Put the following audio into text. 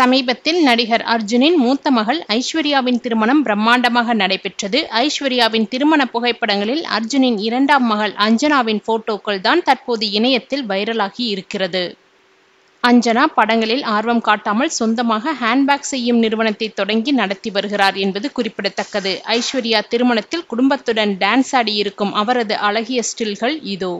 சமீபத்தில் நடிகர் அர்ஜுனின் மூத்த மகள் ஐஸ்வர்யாவின் திருமணம் பிரம்மாண்டமாக நடைபெற்றது ஐஸ்வர்யாவின் திருமண புகைப்படங்களில் அர்ஜுனின் இரண்டாம் மகள் அஞ்சனாவின் போட்டோக்கள் தான் தற்போது இணையத்தில் வைரலாகி இருக்கிறது அஞ்சனா படங்களில் ஆர்வம் காட்டாமல் சொந்தமாக ஹேண்ட்பேக் செய்யும் நிறுவனத்தை தொடங்கி நடத்தி வருகிறார் என்பது குறிப்பிடத்தக்கது ஐஸ்வர்யா திருமணத்தில் குடும்பத்துடன் டான்ஸ் ஆடியிருக்கும் அவரது அழகிய ஸ்டில்கள் இதோ